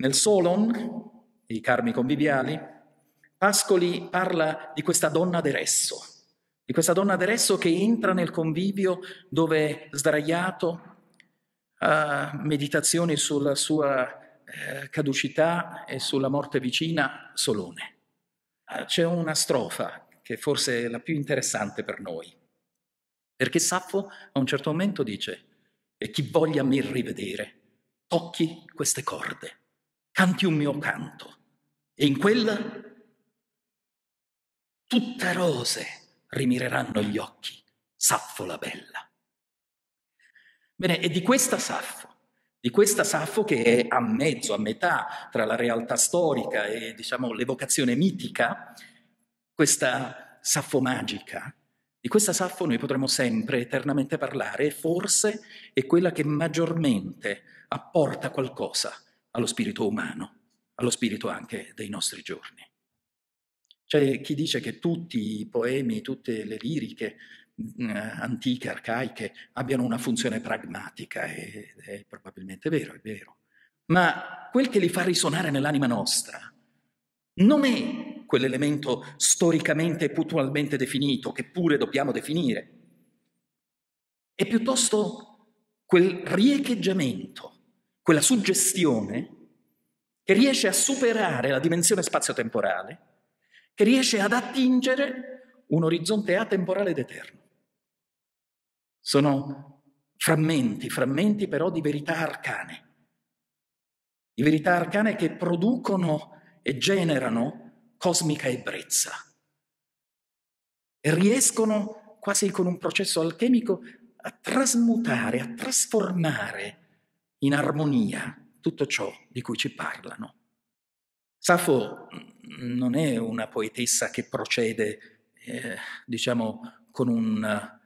Nel Solon, i Carmi conviviali, Pascoli parla di questa donna d'eresso, di questa donna d'eresso che entra nel convivio dove sdraiato ha meditazioni sulla sua eh, caducità e sulla morte vicina Solone. Ah, c'è una strofa che forse è la più interessante per noi, perché Saffo a un certo momento dice, e chi voglia mi rivedere, tocchi queste corde canti un mio canto e in quella tutte rose rimireranno gli occhi, Saffo la bella. Bene, e di questa Saffo, di questa Saffo che è a mezzo, a metà tra la realtà storica e diciamo, l'evocazione mitica, questa Saffo magica, di questa Saffo noi potremo sempre eternamente parlare e forse è quella che maggiormente apporta qualcosa allo spirito umano, allo spirito anche dei nostri giorni. C'è chi dice che tutti i poemi, tutte le liriche mh, mm, eh, antiche, arcaiche, abbiano una funzione pragmatica, e, è probabilmente vero, è vero. Ma quel che li fa risuonare nell'anima nostra non è quell'elemento storicamente e puntualmente definito, che pure dobbiamo definire, è piuttosto quel riecheggiamento quella suggestione che riesce a superare la dimensione spazio-temporale, che riesce ad attingere un orizzonte atemporale ed eterno. Sono frammenti, frammenti però di verità arcane, di verità arcane che producono e generano cosmica ebbrezza e riescono quasi con un processo alchemico a trasmutare, a trasformare in armonia tutto ciò di cui ci parlano. Safo mm, non è una poetessa che procede, eh, diciamo, con, un,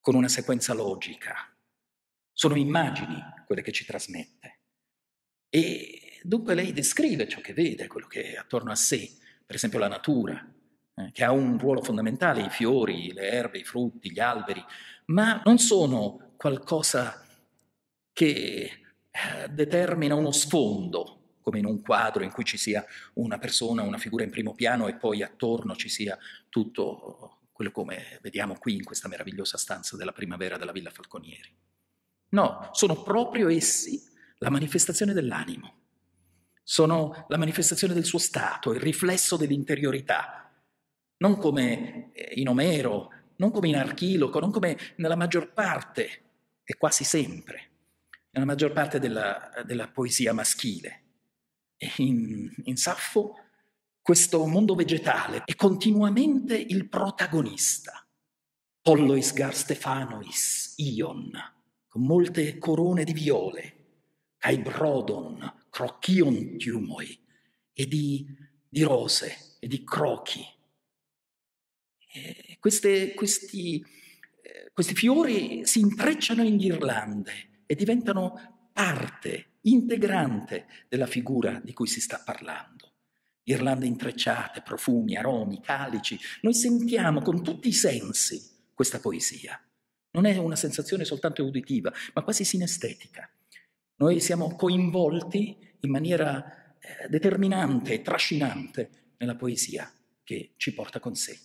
con una sequenza logica. Sono immagini quelle che ci trasmette. E dunque lei descrive ciò che vede, quello che è attorno a sé, per esempio la natura, eh, che ha un ruolo fondamentale, i fiori, le erbe, i frutti, gli alberi, ma non sono qualcosa che eh, determina uno sfondo, come in un quadro in cui ci sia una persona, una figura in primo piano e poi attorno ci sia tutto quello come vediamo qui in questa meravigliosa stanza della primavera della Villa Falconieri. No, sono proprio essi la manifestazione dell'animo, sono la manifestazione del suo stato, il riflesso dell'interiorità, non come eh, in Omero, non come in Archiloco, non come nella maggior parte e quasi sempre nella maggior parte della, della poesia maschile. In, in Saffo questo mondo vegetale è continuamente il protagonista. Pollois gar Stefanois, Ion, con molte corone di viole, caibrodon, crocion tiumoi, e di, di rose, e di crochi. E queste, questi, eh, questi fiori si intrecciano in ghirlande, e diventano parte integrante della figura di cui si sta parlando. Ghirlande intrecciate, profumi, aromi, calici, noi sentiamo con tutti i sensi questa poesia. Non è una sensazione soltanto uditiva, ma quasi sinestetica. Noi siamo coinvolti in maniera eh, determinante e trascinante nella poesia che ci porta con sé.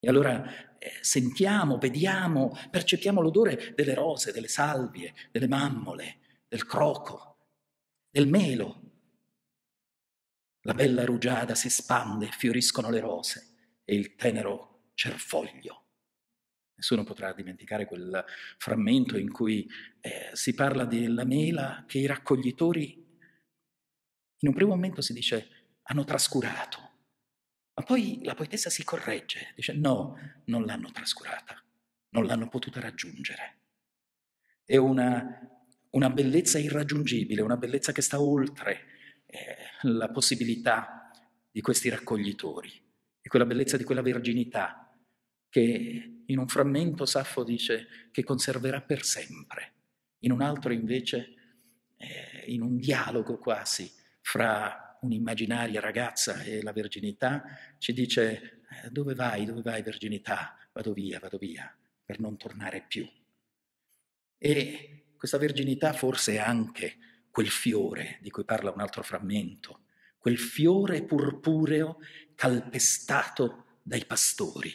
E allora eh, sentiamo, vediamo, percepiamo l'odore delle rose, delle salvie, delle mammole, del croco, del melo. La bella rugiada si spande, fioriscono le rose e il tenero cerfoglio. Nessuno potrà dimenticare quel frammento in cui eh, si parla della mela che i raccoglitori, in un primo momento si dice, hanno trascurato ma poi la poetessa si corregge, dice no, non l'hanno trascurata, non l'hanno potuta raggiungere. È una, una bellezza irraggiungibile, una bellezza che sta oltre eh, la possibilità di questi raccoglitori, di quella bellezza, di quella verginità che in un frammento Saffo dice che conserverà per sempre, in un altro invece, eh, in un dialogo quasi fra un'immaginaria ragazza e la verginità, ci dice eh, dove vai, dove vai verginità? Vado via, vado via, per non tornare più. E questa verginità forse è anche quel fiore di cui parla un altro frammento, quel fiore purpureo calpestato dai pastori.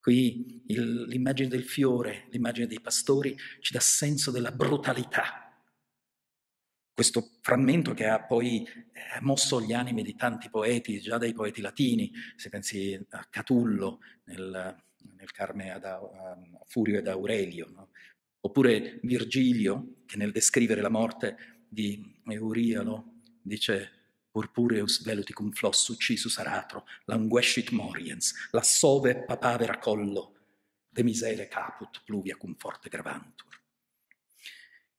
Qui il, l'immagine del fiore, l'immagine dei pastori ci dà senso della brutalità questo frammento che ha poi eh, mosso gli animi di tanti poeti, già dei poeti latini, se pensi a Catullo nel, nel Carme ad, ehm, a Furio ed Aurelio, no? oppure Virgilio che nel descrivere la morte di Eurialo dice purpureus veluticum flos uccisus aratro, languescit moriens, la sove papavera collo, de misere caput pluvia cum forte gravantur.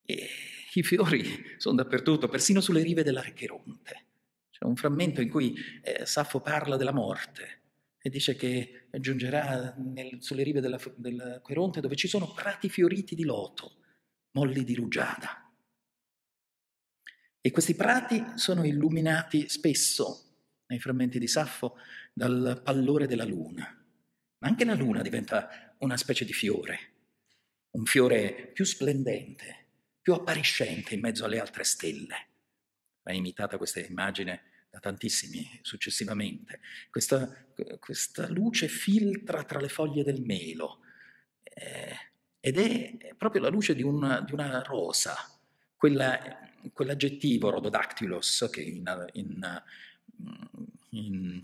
E i fiori sono dappertutto, persino sulle rive dell'Archeronte. C'è un frammento in cui eh, Saffo parla della morte e dice che giungerà nel, sulle rive dell'Archeronte della dove ci sono prati fioriti di loto, molli di rugiada. E questi prati sono illuminati spesso nei frammenti di Saffo dal pallore della luna. Ma anche la luna diventa una specie di fiore, un fiore più splendente, più appariscente in mezzo alle altre stelle. È imitata questa immagine da tantissimi successivamente. Questa, questa luce filtra tra le foglie del melo eh, ed è proprio la luce di una, di una rosa, quella, quell'aggettivo rododactylos che in, in, in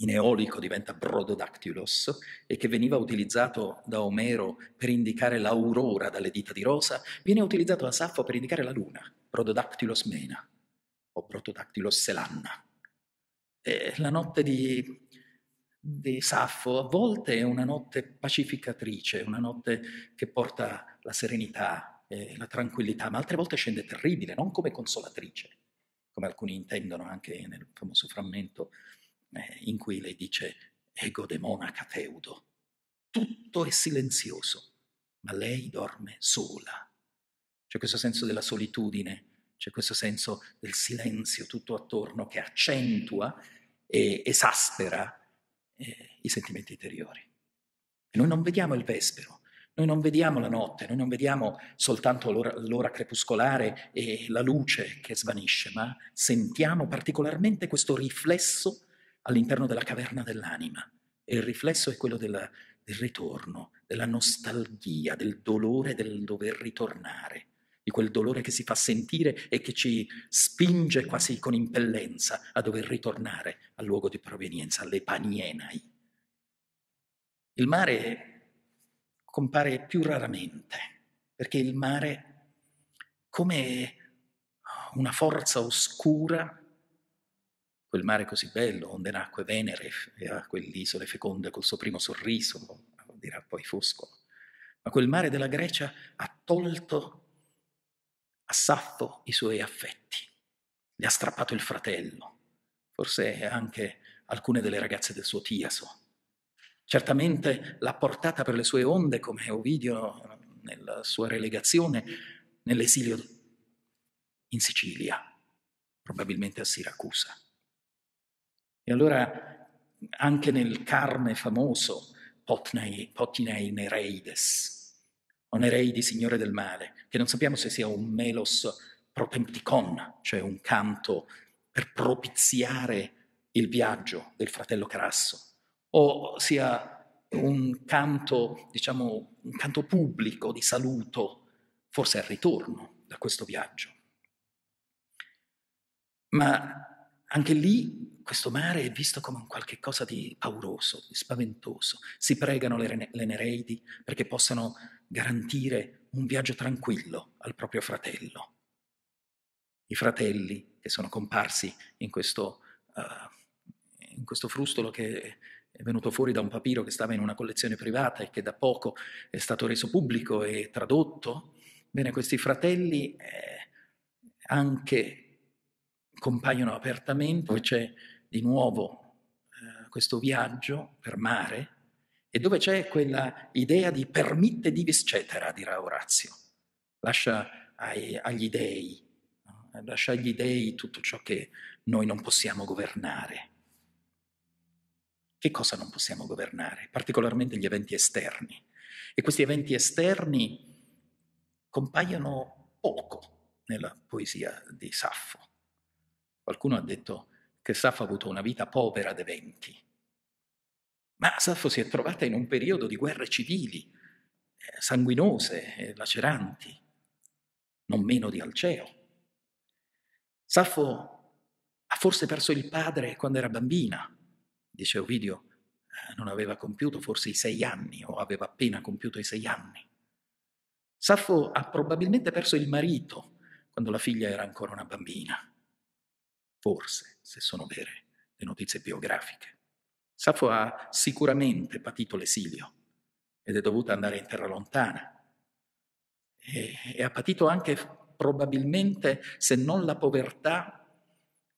in eolico diventa Brododactylos e che veniva utilizzato da Omero per indicare l'aurora dalle dita di rosa, viene utilizzato da Saffo per indicare la luna, Brododactylos mena o Brododactylos selanna. E la notte di, di Saffo a volte è una notte pacificatrice, una notte che porta la serenità e la tranquillità, ma altre volte scende terribile, non come consolatrice, come alcuni intendono anche nel famoso frammento eh, in cui lei dice ego demonaca feudo. Tutto è silenzioso, ma lei dorme sola. C'è questo senso della solitudine, c'è questo senso del silenzio tutto attorno che accentua e esaspera eh, i sentimenti interiori. E noi non vediamo il vespero, noi non vediamo la notte, noi non vediamo soltanto l'ora, l'ora crepuscolare e la luce che svanisce, ma sentiamo particolarmente questo riflesso all'interno della caverna dell'anima e il riflesso è quello della, del ritorno, della nostalgia, del dolore del dover ritornare, di quel dolore che si fa sentire e che ci spinge quasi con impellenza a dover ritornare al luogo di provenienza, alle panienai. Il mare compare più raramente, perché il mare, come una forza oscura, quel mare così bello onde nacque Venere e a quell'isola feconda col suo primo sorriso, dirà poi Fosco. Ma quel mare della Grecia ha tolto a Saffo i suoi affetti, le ha strappato il fratello, forse anche alcune delle ragazze del suo Tiaso. Certamente l'ha portata per le sue onde, come Ovidio nella sua relegazione, nell'esilio in Sicilia, probabilmente a Siracusa. E allora anche nel Carme famoso, Potnai Nereides, o Nereidi, signore del male, che non sappiamo se sia un melos propenticon, cioè un canto per propiziare il viaggio del fratello Crasso, o sia un canto, diciamo, un canto pubblico di saluto, forse al ritorno da questo viaggio. Ma anche lì questo mare è visto come un qualche cosa di pauroso, di spaventoso. Si pregano le, le Nereidi perché possano garantire un viaggio tranquillo al proprio fratello. I fratelli che sono comparsi in questo, uh, in questo frustolo che è venuto fuori da un papiro che stava in una collezione privata e che da poco è stato reso pubblico e tradotto, bene, questi fratelli eh, anche compaiono apertamente, dove c'è di nuovo eh, questo viaggio per mare e dove c'è quella idea di permitte di cetera, dirà Orazio. Lascia ai, agli dei, no? lascia agli dei tutto ciò che noi non possiamo governare. Che cosa non possiamo governare? Particolarmente gli eventi esterni. E questi eventi esterni compaiono poco nella poesia di Saffo. Qualcuno ha detto che Saffo ha avuto una vita povera de venti, ma Saffo si è trovata in un periodo di guerre civili, eh, sanguinose, e laceranti, non meno di Alceo. Saffo ha forse perso il padre quando era bambina, dice Ovidio, eh, non aveva compiuto forse i sei anni o aveva appena compiuto i sei anni. Saffo ha probabilmente perso il marito quando la figlia era ancora una bambina forse, se sono vere le notizie biografiche. Safo ha sicuramente patito l'esilio ed è dovuta andare in terra lontana e, e ha patito anche probabilmente, se non la povertà,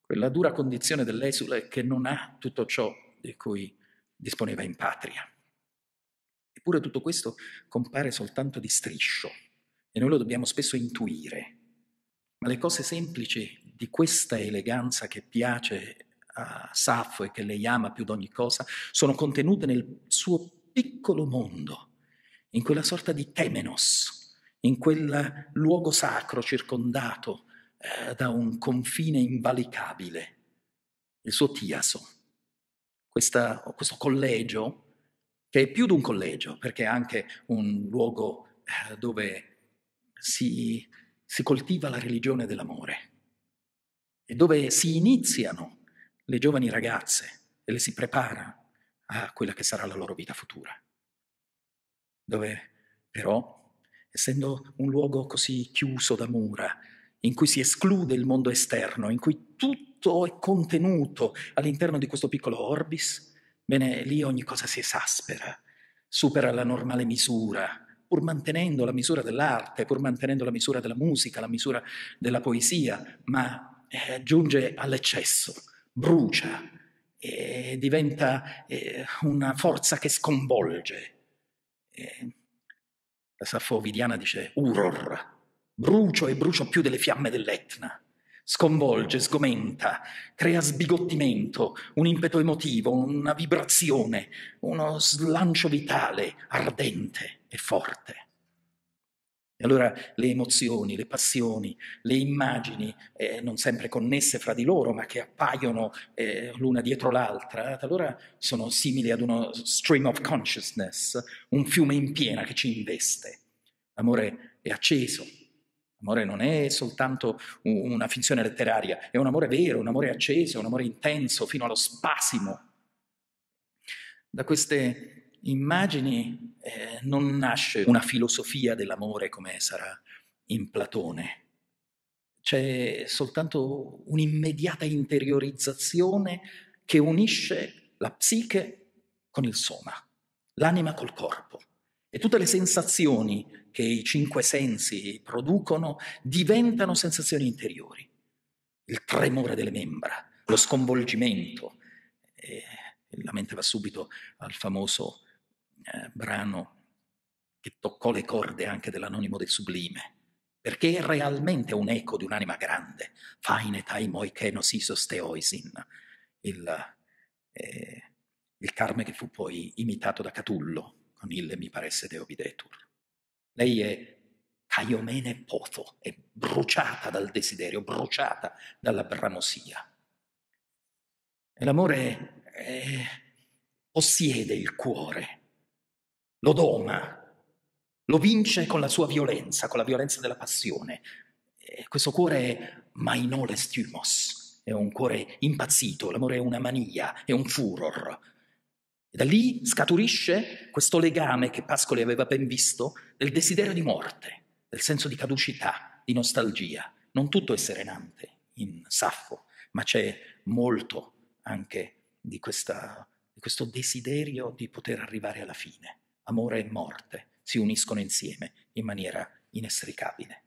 quella dura condizione dell'esule che non ha tutto ciò di cui disponeva in patria. Eppure tutto questo compare soltanto di striscio e noi lo dobbiamo spesso intuire, ma le cose semplici di questa eleganza che piace a Saffo e che lei ama più di ogni cosa, sono contenute nel suo piccolo mondo, in quella sorta di temenos, in quel luogo sacro circondato eh, da un confine invalicabile, il suo Tiaso, questa, questo collegio, che è più di un collegio, perché è anche un luogo eh, dove si, si coltiva la religione dell'amore e dove si iniziano le giovani ragazze e le si prepara a quella che sarà la loro vita futura. Dove però, essendo un luogo così chiuso da mura, in cui si esclude il mondo esterno, in cui tutto è contenuto all'interno di questo piccolo orbis, bene, lì ogni cosa si esaspera, supera la normale misura, pur mantenendo la misura dell'arte, pur mantenendo la misura della musica, la misura della poesia, ma eh, giunge all'eccesso, brucia, eh, diventa eh, una forza che sconvolge. la Saffo Ovidiana dice uror, brucio e brucio più delle fiamme dell'Etna. Sconvolge, sgomenta, crea sbigottimento, un impeto emotivo, una vibrazione, uno slancio vitale, ardente e forte. E allora le emozioni, le passioni, le immagini, eh, non sempre connesse fra di loro, ma che appaiono eh, l'una dietro l'altra, allora sono simili ad uno stream of consciousness, un fiume in piena che ci investe. L'amore è acceso, L'amore non è soltanto una finzione letteraria, è un amore vero, un amore acceso, un amore intenso fino allo spasimo. Da queste immagini eh, non nasce una filosofia dell'amore come sarà in Platone. C'è soltanto un'immediata interiorizzazione che unisce la psiche con il soma, l'anima col corpo. E tutte le sensazioni che i cinque sensi producono diventano sensazioni interiori. Il tremore delle membra, lo sconvolgimento. E la mente va subito al famoso eh, brano che toccò le corde anche dell'anonimo del sublime, perché è realmente un eco di un'anima grande, faine tai moi kenos teoisin, il, eh, il Carme che fu poi imitato da Catullo con il mi paresse deo Deovidetur. Lei è Caiomene potho, è bruciata dal desiderio, bruciata dalla bramosia. E l'amore eh, possiede il cuore, lo doma, lo vince con la sua violenza, con la violenza della passione. E eh, questo cuore mainoles tumos, è un cuore impazzito, l'amore è una mania, è un furor. E da lì scaturisce questo legame che Pascoli aveva ben visto del desiderio di morte, del senso di caducità, di nostalgia. Non tutto è serenante in Saffo, ma c'è molto anche di, questa, di questo desiderio di poter arrivare alla fine amore e morte si uniscono insieme in maniera inestricabile.